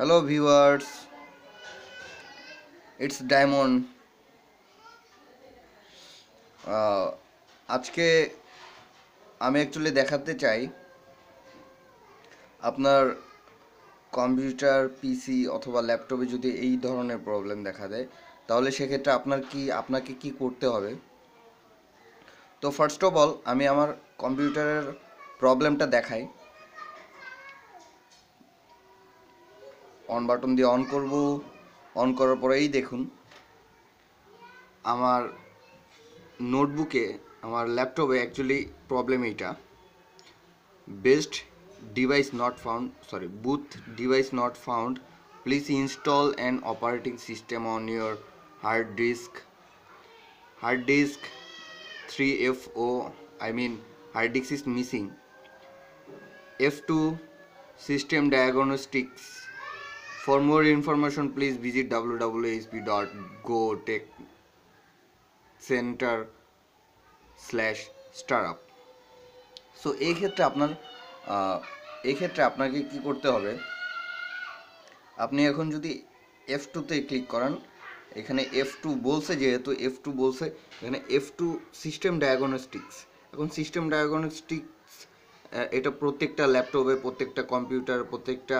Hello viewers it's diamond আজকে আমি actually দেখাতে চাই আপনার কম্পিউটার পিসি অথবা ল্যাপটপে যদি এই ধরনের প্রবলেম দেখা দেয় তাহলে সেক্ষেত্রে আপনার কি আপনাকে কি করতে হবে তো ফার্স্ট অফ অল আমি আমার কম্পিউটারের প্রবলেমটা দেখাই অন বাটন দিয়ে অন করব অন করার পরেই দেখুন আমার নোটবুকে আমার ল্যাপটপে অ্যাকচুয়ালি প্রবলেম এইটা best device not found sorry boot device not found please install an operating system on your hard disk hard disk three F O I mean hard disk is missing F two system diagnostics For more information, please visit www.hp.go.tech.center slash startup. So এই ক্ষেত্রে আপনার এই ক্ষেত্রে আপনাকে কি করতে হবে আপনি এখন যদি এফ টুতে ক্লিক করেন এখানে এফ টু বলছে যেহেতু এফ টু বলছে এখানে এফ টু সিস্টেম ডায়াগনস্টিক্স এখন সিস্টেম ডায়াগনস্টিক্স এটা প্রত্যেকটা ল্যাপটপে প্রত্যেকটা কম্পিউটার প্রত্যেকটা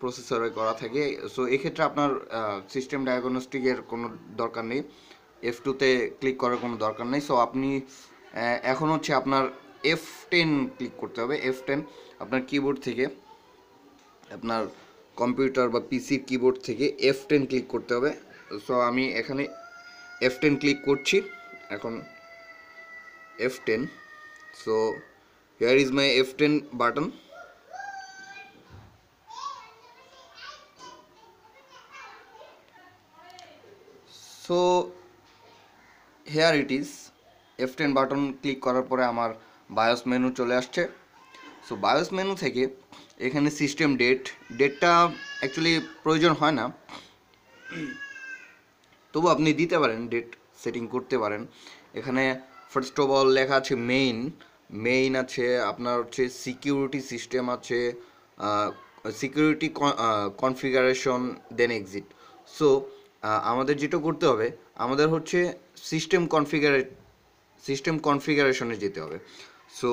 প্রসেসরে করা থাকে সো এক্ষেত্রে আপনার সিস্টেম ডায়াগনস্টিকের কোনো দরকার নেই এফ টুতে ক্লিক করার কোনো দরকার নেই সো আপনি এখন হচ্ছে আপনার এফ টেন ক্লিক করতে হবে এফ টেন আপনার কিবোর্ড থেকে আপনার কম্পিউটার বা পিসির কিবোর্ড থেকে এফ টেন ক্লিক করতে হবে সো আমি এখানে এফ টেন ক্লিক করছি এখন F ten so here is my F ten button so here it is F ten button click করার পরে আমার বায়োস মেনু চলে আসছে সো বায়োস মেনু থেকে এখানে সিস্টেম ডেট ডেটটা অ্যাকচুয়ালি প্রয়োজন হয় না তবু আপনি দিতে পারেন ডেট সেটিং করতে পারেন এখানে ফার্স্ট অফ অল লেখা আছে মেইন মেইন আছে আপনার হচ্ছে সিকিউরিটি সিস্টেম আছে security configuration then exit so আমাদের যেটা করতে হবে আমাদের হচ্ছে সিস্টেম কনফিগারে সিস্টেম কনফিগারেশনে যেতে হবে সো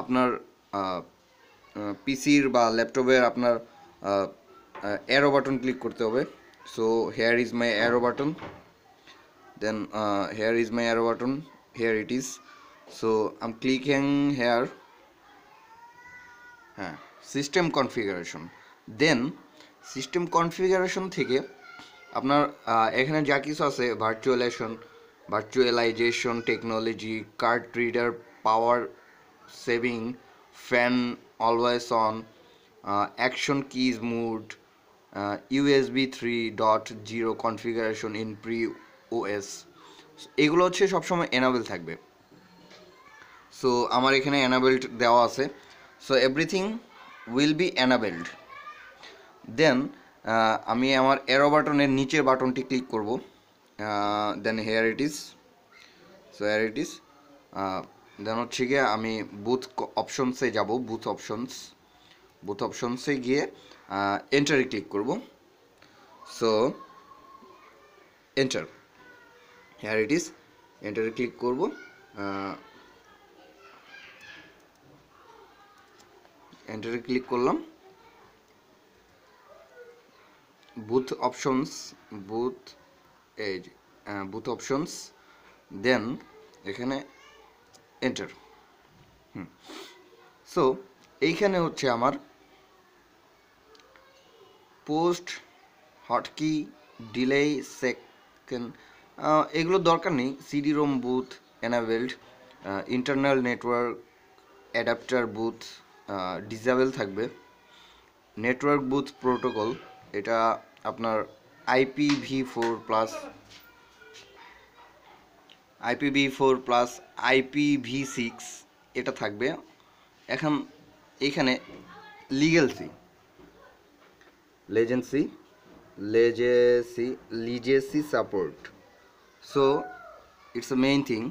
আপনার পিসির বা ল্যাপটপের আপনার অ্যারো বাটন ক্লিক করতে হবে so here is my arrow button then here is my arrow button here it is so um click hang here হ্যাঁ system configuration then system configuration থেকে আপনার এখানে যা কিছু আছে virtualization virtualization technology card reader power saving fan always on action keys mode USB three dot zero configuration in pre OS এগুলো হচ্ছে সবসময় এনাবেল থাকবে সো আমার এখানে অ্যানাবেল্ড দেওয়া আছে so everything will be enabled then আমি আমার অ্যারো বাটনের নিচের বাটনটি ক্লিক করব then here it is so here it is then হচ্ছে গিয়ে আমি বুথ অপশনসে যাব বুথ অপশনস বুথ অপশনসে গিয়ে এন্টারে ক্লিক করব so enter here it is এন্টারে ক্লিক করব এন্টারে ক্লিক করলাম both options both এই uh, both options then এখানে enter হুম hmm. সো এইখানে হচ্ছে আমার পোস্ট হটকি ডিলে সেকেন্ড এগুলো দরকার নেই CD ROM boot enabled internal network adapter boot disable থাকবে নেটওয়ার্ক বুথ প্রোটোকল এটা আপনার IPv four plus IPv four plus IPv six এটা থাকবে এখন এখানে legacy legacy legacy legacy support so it's a main thing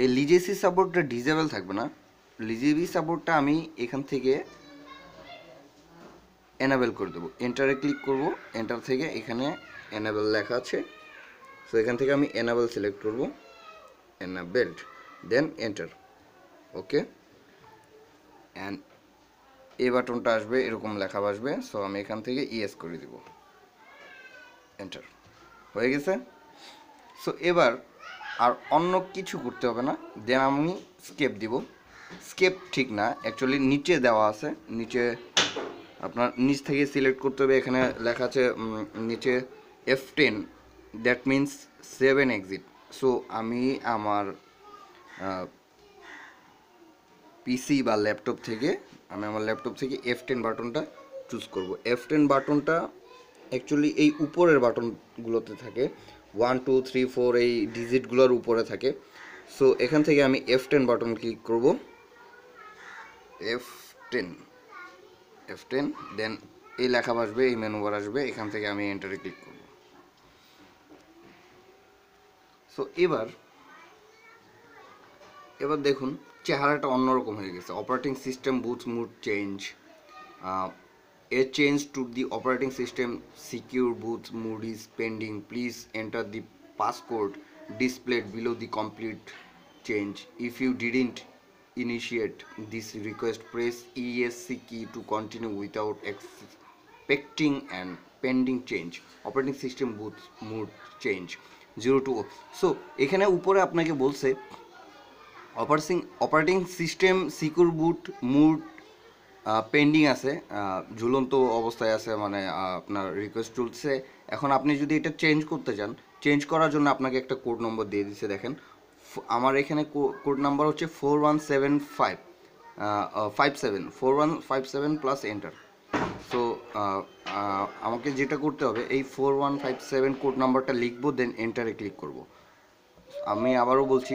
এই লিজেসি সাপোর্টটা disable থাকবে না লিজেবি সাপোর্টটা আমি এখান থেকে এনাবেল করে দেবো এন্টারে ক্লিক করবো এন্টার থেকে এখানে এনাবেল লেখা আছে সো এখান থেকে আমি এনাবেল সিলেক্ট করবো enabled then enter okay and এই বাটনটা আসবে এরকম লেখা আসবে সো আমি এখান থেকে ইয়েস করে দেবো এন্টার হয়ে গেছে সো এবার আর অন্য কিছু করতে হবে না দেন আমি স্কেপ দিব স্কেপ ঠিক না অ্যাকচুয়ালি নিচে দেওয়া আছে নিচে আপনার নিচ থেকে সিলেক্ট করতে হবে এখানে লেখা আছে নিচে F ten that means seven exit so আমি আমার পিসি বা ল্যাপটপ থেকে আমি আমার ল্যাপটপ থেকে এফ টেন বাটনটা চুজ করব এফ টেন বাটনটা অ্যাকচুয়ালি এই উপরের বাটনগুলোতে থাকে ওয়ান টু থ্রি ফোর এই ডিজিটগুলোর উপরে থাকে সো এখান থেকে আমি এফ টেন বাটন ক্লিক করব F ten F10 ten then এই লেখা আসবে এই বার আসবে এখান থেকে আমি এন্টারে ক্লিক করব সো এবার এবার দেখুন চেহারাটা অন্যরকম হয়ে গেছে operating system boot mode change a change to the operating system secure boot mode is pending please enter the passcode displayed below the complete change if you didn't initiate this request press ESC key to continue without expecting an pending change operating system boot mode change 0 to so এখানে উপরে আপনাকে বলছে operating operating system secure boot mode pending আছে ঝুলন্ত অবস্থায় আছে মানে আপনার রিকোয়েস্ট চলছে এখন আপনি যদি এটা চেঞ্জ করতে চান চেঞ্জ করার জন্য আপনাকে একটা কোড নম্বর দিয়ে দিচ্ছে দেখেন আমার এখানে কোড নাম্বার হচ্ছে four one seven five five seven four one five seven plus enter so আমাকে যেটা করতে হবে এই four one five seven code নাম্বারটা লিখবো দেন এন্টারে ক্লিক করব আমি আবারও বলছি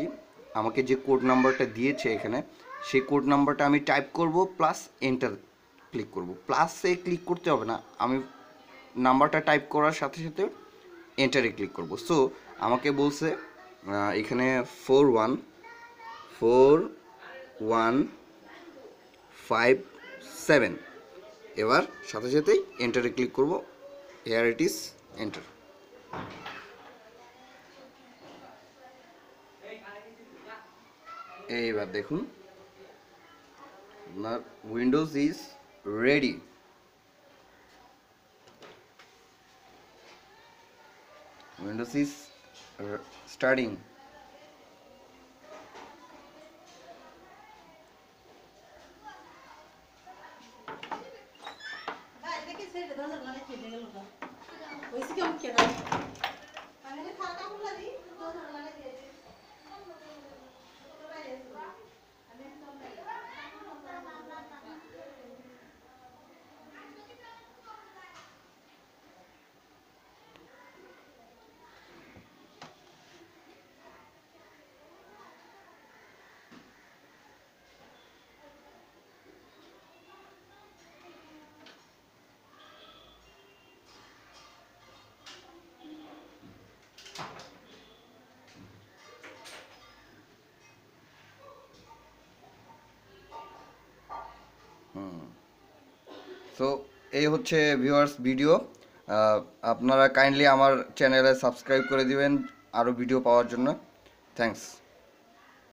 আমাকে যে কোড নাম্বারটা দিয়েছে এখানে সেই কোড নাম্বারটা আমি টাইপ করব প্লাস এন্টার ক্লিক করব প্লাসে ক্লিক করতে হবে না আমি নাম্বারটা টাইপ করার সাথে সাথে এন্টারে ক্লিক করব সো আমাকে বলছে এখানে four one four one five seven এবার সাথে সাথেই এন্টারে ক্লিক করব হেয়ার ইট ইস এন্টার এইবার দেখুন আপনার Windows is ready Windows is starting so এই হচ্ছে ভিউয়ার্স ভিডিও আপনারা কাইন্ডলি আমার চ্যানেলে সাবস্ক্রাইব করে দিবেন আরও ভিডিও পাওয়ার জন্য থ্যাংকস